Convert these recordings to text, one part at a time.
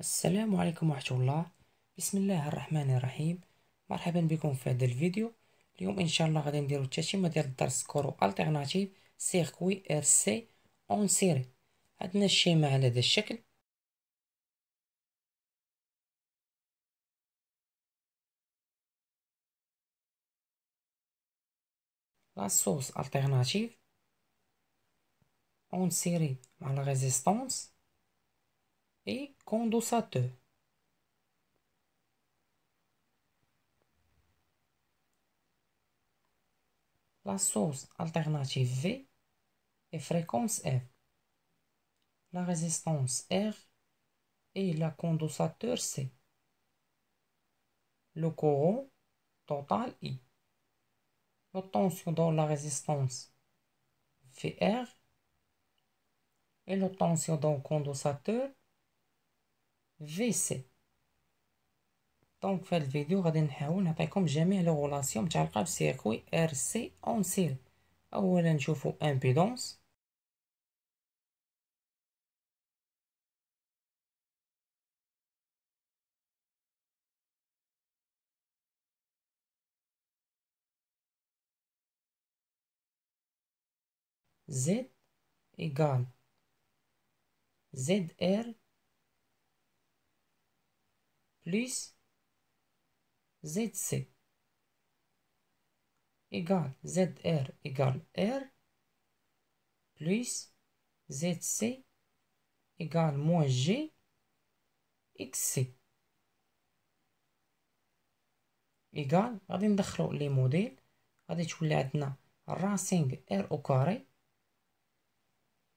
السلام عليكم ورحمة الله بسم الله الرحمن الرحيم مرحبا بكم في هذا الفيديو اليوم ان شاء الله غادي نديرو التتمه ديال الدرس كورو التيرناتيف سيركوي ار سي اون سيري عندنا الشيمه على هذا الشكل لا سورس التيرناتيف اون سيري مع لا ريزيستونس et condensateur. La source alternative V et fréquence F, la résistance R et la condensateur C. Le courant total I. La tension dans la résistance VR et la tension dans le condensateur في سي دونك في هاد الفيديو غادي نحاول نعطيكم جميع لو غولاسيون متعلقه بسيركوي ار سي اون سيل اولا نشوفو امبيدونس زد إيجال زد ار plus ZC égal ZR égale R plus ZC égale moins G XC égale غادي ندخلو لي موديل غادي تولي عندنا راسينغ R او كاري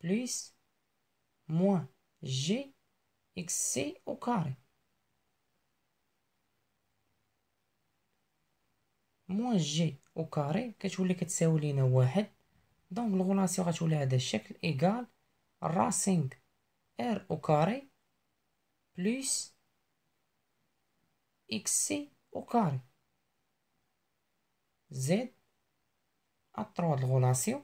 plus moins G XC au carré. موان جي او كاري كتولي كتساوي لينا واحد دونك لغولاسيو غتولي هذا الشكل ايكال راسينغ ار او كاري بليس اكس سي او كاري زد اتروا الغولاسيون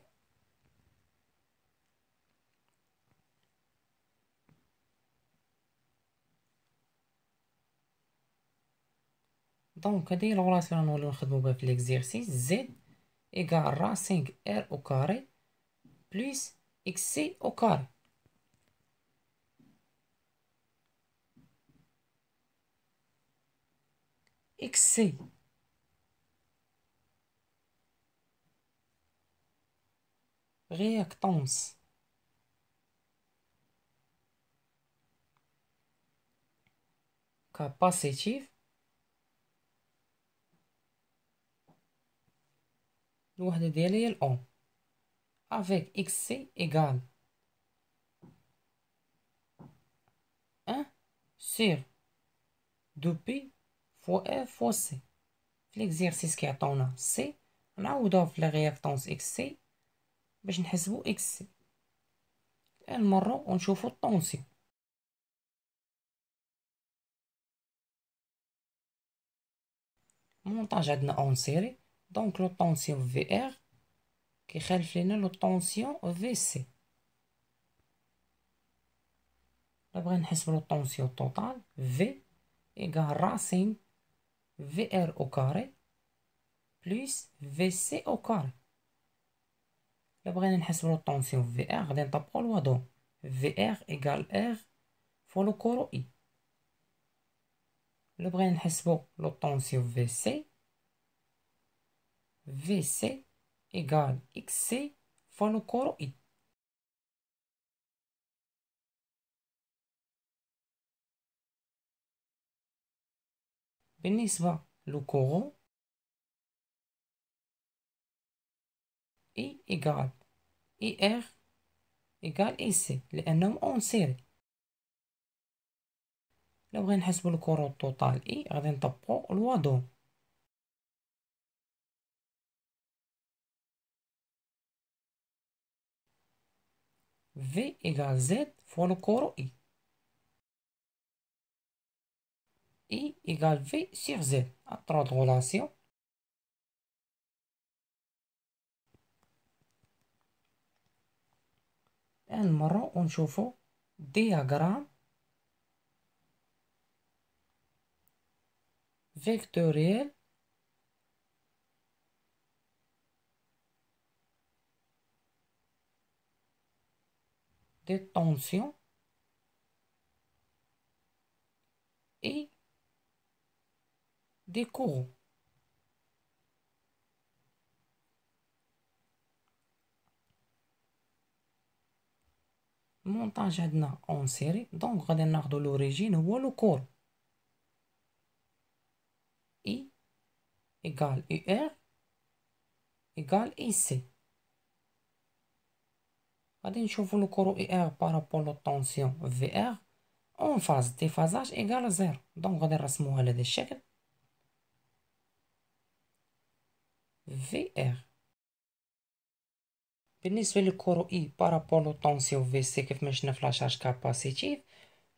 دونك هادي هي لوغلاسيون غنوليو نخدمو بها في ليكزيرسيس زد ايكال سينك ار او كاري بلس اكس سي او كاري اكس سي رياكتونس كاباسيتيف الوحدة ديالها هي الأون افيك اكس سي إيكال أن سير دو بي فوا اف فوا سي في ليكزيرسيس كيعطونا سي نعوضوها في لاغياكتونس اكس سي باش نحسبو اكس سي الآن نمرو ونشوفو الطونسيون مونطاج عندنا اون سيري donc la tension VR qui la tension VC. Le on la tension totale V égale racine VR au carré plus VC au carré. Le on la tension VR, on va VR égale R fois le coro I. Le on la tension VC. VC égale XC fois le اي بالنسبة لكورو إي إيغال إي إر إيغال إي سي لأنهم أون سيري لو بغينا نحسبو الكورو التوتال إي غادي نطبقو الوادون V égale Z fois le courant I. I égale V sur Z. À trois de relation. الآن on chauffe diagramme vectoriel des tensions et des courants Montage d'un en série, donc redénard de l'origine ou le corps. I égale UR égale IC. غادي نشوفو لو اي ار بارابول لو طونسيون في ار اون فاز فازاج ايكال زيرو دونك غادي نرسموها على هذا الشكل في ار بالنسبه للكورو اي بارابول لو طونسيون في سي كيف ما شفنا في لاشارج كاباسيتيف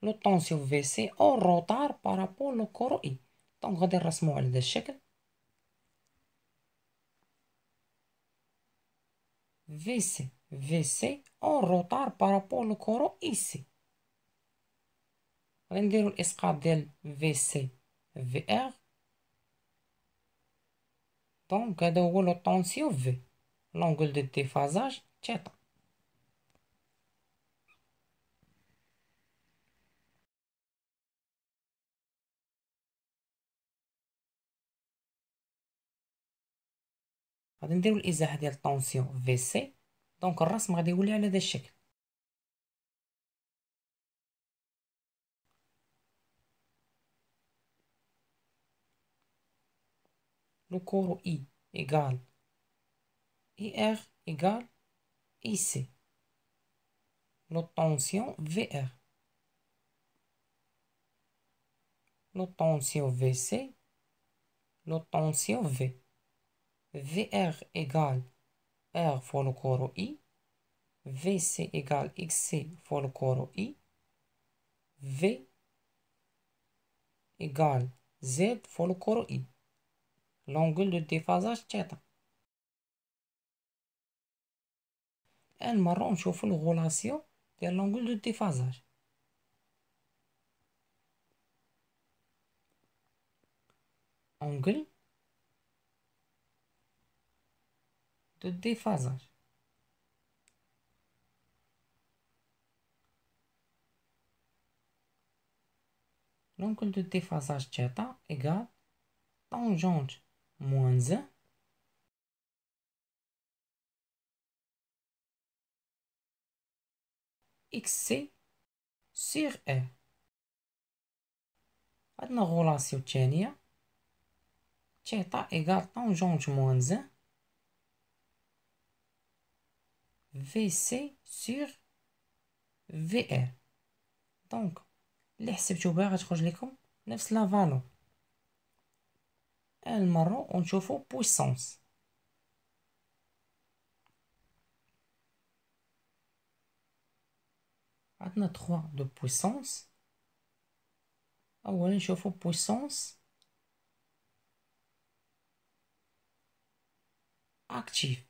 لو طونسيون في سي اون روتار بارابول لو كورو اي دونك غادي نرسموها على هذا الشكل في سي VC en retard par rapport لو كورو ici غادي نديرو الاسقاط ديال VC VR دونك هذا هو لو طونسيون في لونغول دو ديفازاج تيتا غادي نديرو الازاحه ديال الطونسيون في سي Donc, le rasme va à Le courant I égal IR égal IC. La tension VR. La tension VC. La tension V. VR R fois le coro I, VC égale XC fois le coro I, V égale Z fois le coro I. L'angle de déphasage theta. Elle on chauffe la relation de l'angle de déphasage. Angle Tu defazaj. Lungul de defazaj ceta egal la un jonge mânză. XC sur E. Adnă relațiu cenia. Ceta egal la un jonge mânză. VC sur VR. Donc, l'excepte du bar, je crois que je l'ai dit, c'est un marron, on chauffe puissance. On a 3 de puissance. On chauffe puissance. Active.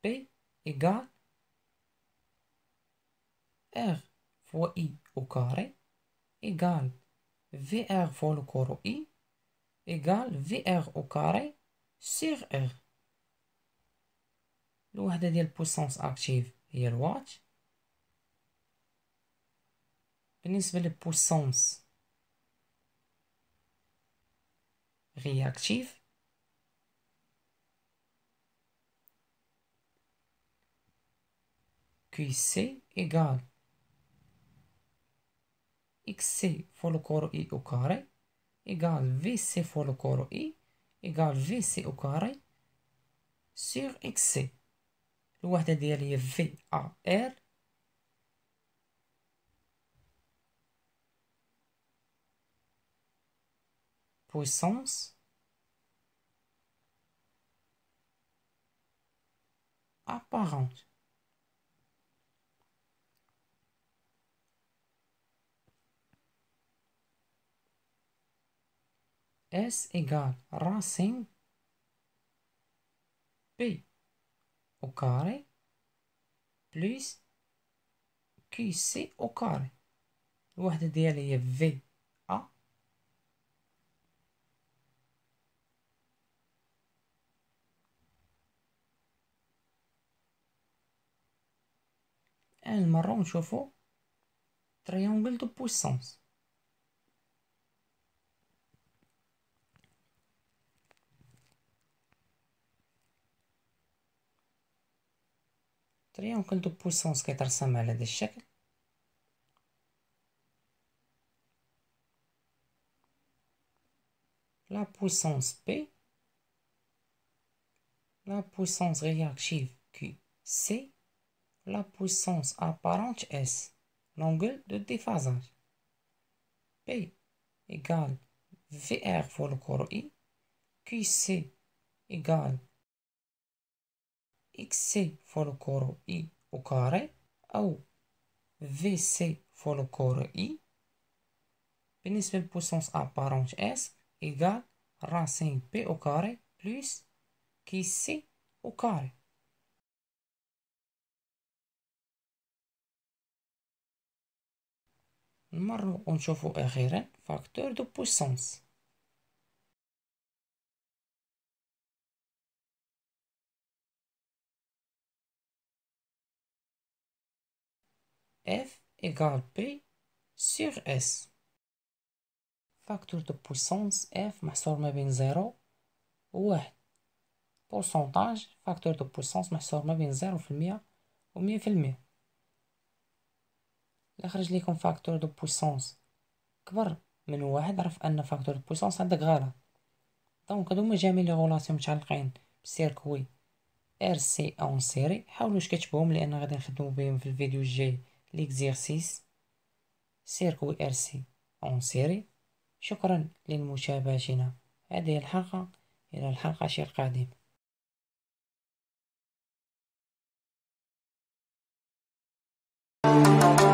P égale R fois I au carré égale VR fois le corps I égale VR au carré sur R الوحدة ديال بوسونس اكتيف هي الوات بالنسبة لبوسونس رياكتيف Qc C égale XC fois le corps I au carré égale VC fois le corps I égale VC au carré sur XC. الوحدة est هي var puissance apparente. S égale racine B au carré plus QC au carré الوحدة ديالي هي في أ الآن نمرو ونشوفو تريونغل دو بويسونس triangle de puissance qui est samel de la puissance P, la puissance réactive Qc, la puissance apparente S, l'angle de déphasage. P égale VR pour le corps I, QC égale XC fois le coro I au carré أو VC fois le coro I بالنسبة للبوسونس أبارونت S إيكال راسين بي au carré plus كي سي au carré نمرو ونشوفو أخيرا فاكتور دو بوسونس f égale p sur s فاكتور دو بويسونس اف محصور ما بين زيرو وواحد بورسونتاج فاكتور دو بويسونس محصور ما بين زيرو ou mieux, ومية mieux. المية je خرج ليكم فاكتور دو بويسونس كبر من واحد عرف أن فاكتور دو بويسونس عندك غلط دونك هادو هما جميع لي غولاسيون متعلقين بسيركوي ار سي اون سيري حاولوا كتبوهم لان غادي نخدمو بهم في الفيديو الجاي سيركو إر سي اون سيري شكرا لمتابعتنا هذه الحلقة إلى الحلقة القادم thank you